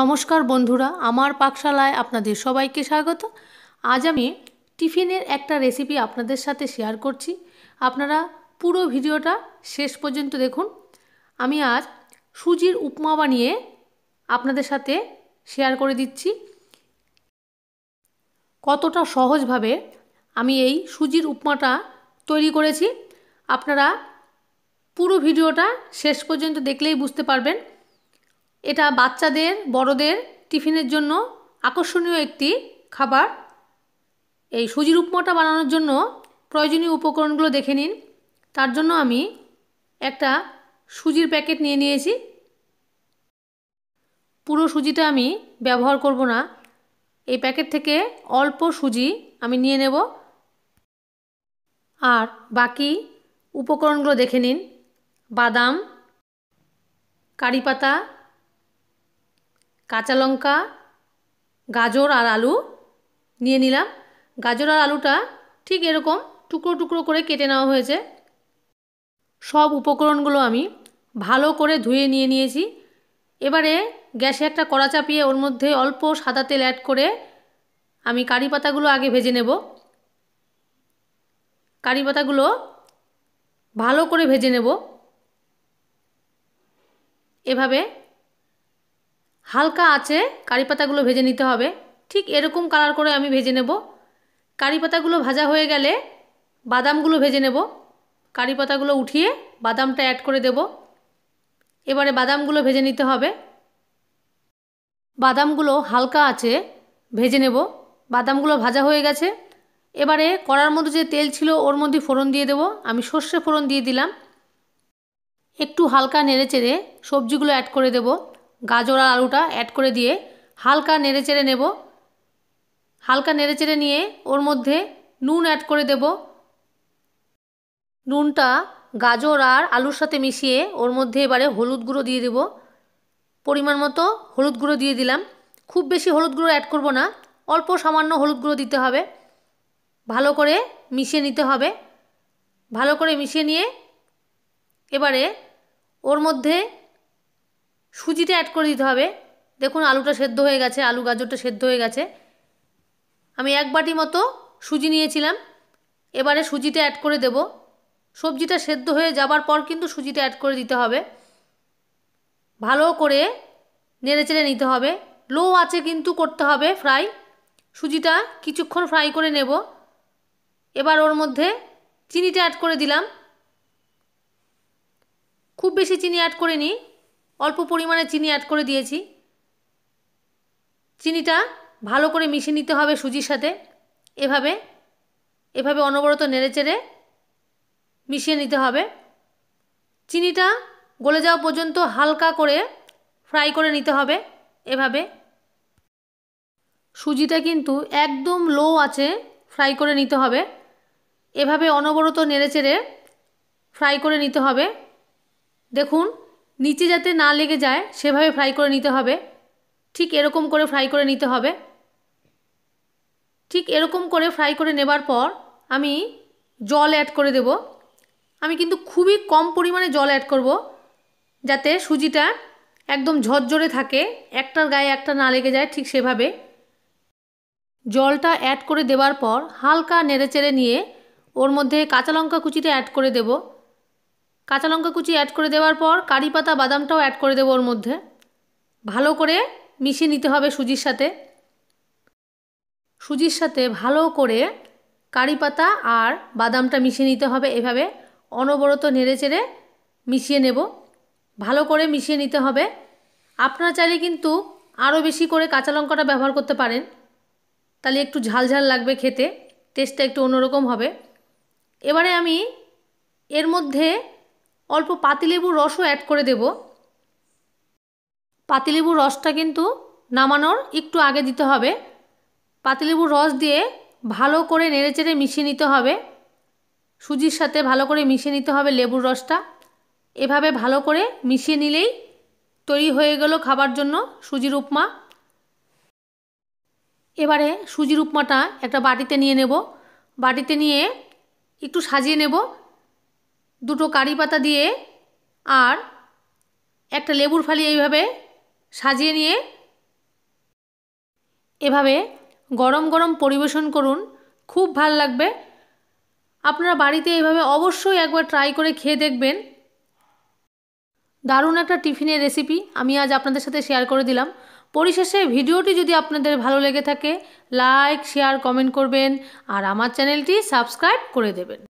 নমস্কার বন্ধুরা আমার পাকশালায় আপনাদের সবাইকে স্বাগত আজ আমি টিফিনের একটা রেসিপি আপনাদের সাথে শেয়ার করছি আপনারা পুরো ভিডিওটা শেষ পর্যন্ত দেখুন আমি আজ সুজির উপমা বানিয়ে আপনাদের সাথে শেয়ার করে দিচ্ছি কতটা সহজভাবে আমি এই সুজির উপমাটা তৈরি করেছি আপনারা পুরো ভিডিওটা শেষ পর্যন্ত দেখলেই বুঝতে পারবেন এটা বাচ্চাদের বড়দের টিফিনের জন্য আকর্ষণীয় একটি খাবার এই সুজির উপমাটা বানানোর জন্য প্রয়োজনীয় উপকরণগুলো দেখে নিন তার জন্য আমি একটা সুজির প্যাকেট নিয়ে নিয়েছি পুরো সুজিটা আমি ব্যবহার করব না এই প্যাকেট থেকে অল্প সুজি আমি নিয়ে নেব আর বাকি উপকরণগুলো দেখে নিন বাদাম কারিপাতা পাতা কাঁচা লঙ্কা গাজর আর আলু নিয়ে নিলাম গাজর আর আলুটা ঠিক এরকম টুকরো টুকরো করে কেটে নেওয়া হয়েছে সব উপকরণগুলো আমি ভালো করে ধুয়ে নিয়ে নিয়েছি এবারে গ্যাসে একটা কড়া চাপিয়ে ওর মধ্যে অল্প সাদা তেল অ্যাড করে আমি কারি পাতাগুলো আগে ভেজে নেব কারি পাতাগুলো ভালো করে ভেজে নেব এভাবে হালকা আছে কারি পাতাগুলো ভেজে নিতে হবে ঠিক এরকম কালার করে আমি ভেজে নেব কারি পাতাগুলো ভাজা হয়ে গেলে বাদামগুলো ভেজে নেব কারি পাতাগুলো উঠিয়ে বাদামটা অ্যাড করে দেব এবারে বাদামগুলো ভেজে নিতে হবে বাদামগুলো হালকা আছে ভেজে নেব বাদামগুলো ভাজা হয়ে গেছে এবারে কড়ার মধ্যে যে তেল ছিল ওর মধ্যে ফোড়ন দিয়ে দেব আমি সর্ষে ফোড়ন দিয়ে দিলাম একটু হালকা নেড়ে চেড়ে সবজিগুলো অ্যাড করে দেবো গাজর আর আলুটা অ্যাড করে দিয়ে হালকা নেড়ে চেড়ে নেব হালকা নেড়ে চেড়ে নিয়ে ওর মধ্যে নুন অ্যাড করে দেব নুনটা গাজর আর আলুর সাথে মিশিয়ে ওর মধ্যে এবারে হলুদ গুঁড়ো দিয়ে দেব পরিমাণ মতো হলুদ গুঁড়ো দিয়ে দিলাম খুব বেশি হলুদ গুঁড়ো অ্যাড করব না অল্প সামান্য হলুদ গুঁড়ো দিতে হবে ভালো করে মিশিয়ে নিতে হবে ভালো করে মিশিয়ে নিয়ে এবারে ওর মধ্যে সুজিটা অ্যাড করে দিতে হবে দেখুন আলুটা সেদ্ধ হয়ে গেছে আলু গাজরটা সেদ্ধ হয়ে গেছে আমি এক বাটি মতো সুজি নিয়েছিলাম এবারে সুজিটা অ্যাড করে দেব সবজিটা সেদ্ধ হয়ে যাবার পর কিন্তু সুজিটা অ্যাড করে দিতে হবে ভালো করে নেড়েচেড়ে নিতে হবে লো আছে কিন্তু করতে হবে ফ্রাই সুজিটা কিছুক্ষণ ফ্রাই করে নেব এবার ওর মধ্যে চিনিটা অ্যাড করে দিলাম খুব বেশি চিনি অ্যাড করিনি অল্প পরিমাণে চিনি অ্যাড করে দিয়েছি চিনিটা ভালো করে মিশিয়ে নিতে হবে সুজির সাথে এভাবে এভাবে অনবরত নেড়েচেড়ে মিশিয়ে নিতে হবে চিনিটা গলে যাওয়া পর্যন্ত হালকা করে ফ্রাই করে নিতে হবে এভাবে সুজিটা কিন্তু একদম লো আছে ফ্রাই করে নিতে হবে এভাবে অনবরত নেড়েচেড়ে ফ্রাই করে নিতে হবে দেখুন নিচে যাতে না লেগে যায় সেভাবে ফ্রাই করে নিতে হবে ঠিক এরকম করে ফ্রাই করে নিতে হবে ঠিক এরকম করে ফ্রাই করে নেবার পর আমি জল অ্যাড করে দেব আমি কিন্তু খুবই কম পরিমাণে জল অ্যাড করব যাতে সুজিটা একদম ঝরঝরে থাকে একটার গায়ে একটা না লেগে যায় ঠিক সেভাবে জলটা অ্যাড করে দেওয়ার পর হালকা নেড়েচেড়ে নিয়ে ওর মধ্যে কাঁচা লঙ্কা কুচিটা অ্যাড করে দেবো কাঁচা লঙ্কা কুচি অ্যাড করে দেওয়ার পর কারি পাতা বাদামটাও অ্যাড করে দেবো ওর মধ্যে ভালো করে মিশিয়ে নিতে হবে সুজির সাথে সুজির সাথে ভালো করে কারি পাতা আর বাদামটা মিশিয়ে নিতে হবে এভাবে অনবরত নেড়ে চেড়ে মিশিয়ে নেব ভালো করে মিশিয়ে নিতে হবে আপনারা চাইলে কিন্তু আরও বেশি করে কাঁচা লঙ্কাটা ব্যবহার করতে পারেন তাহলে একটু ঝালঝাল লাগবে খেতে টেস্টটা একটু অন্যরকম হবে এবারে আমি এর মধ্যে অল্প পাতিলেবুর রসও অ্যাড করে দেব পাতিলেবুর রসটা কিন্তু নামানোর একটু আগে দিতে হবে পাতিলেবুর রস দিয়ে ভালো করে নেড়েচেড়ে মিশিয়ে নিতে হবে সুজির সাথে ভালো করে মিশিয়ে নিতে হবে লেবুর রসটা এভাবে ভালো করে মিশিয়ে নিলেই তৈরি হয়ে গেল খাবার জন্য সুজির উপমা এবারে সুজির উপমাটা একটা বাটিতে নিয়ে নেব বাটিতে নিয়ে একটু সাজিয়ে নেব দুটো কারি পাতা দিয়ে আর একটা লেবুর ফালি এইভাবে সাজিয়ে নিয়ে এভাবে গরম গরম পরিবেশন করুন খুব ভাল লাগবে আপনারা বাড়িতে এইভাবে অবশ্যই একবার ট্রাই করে খেয়ে দেখবেন দারুণ একটা টিফিনের রেসিপি আমি আজ আপনাদের সাথে শেয়ার করে দিলাম পরিশেষে ভিডিওটি যদি আপনাদের ভালো লেগে থাকে লাইক শেয়ার কমেন্ট করবেন আর আমার চ্যানেলটি সাবস্ক্রাইব করে দেবেন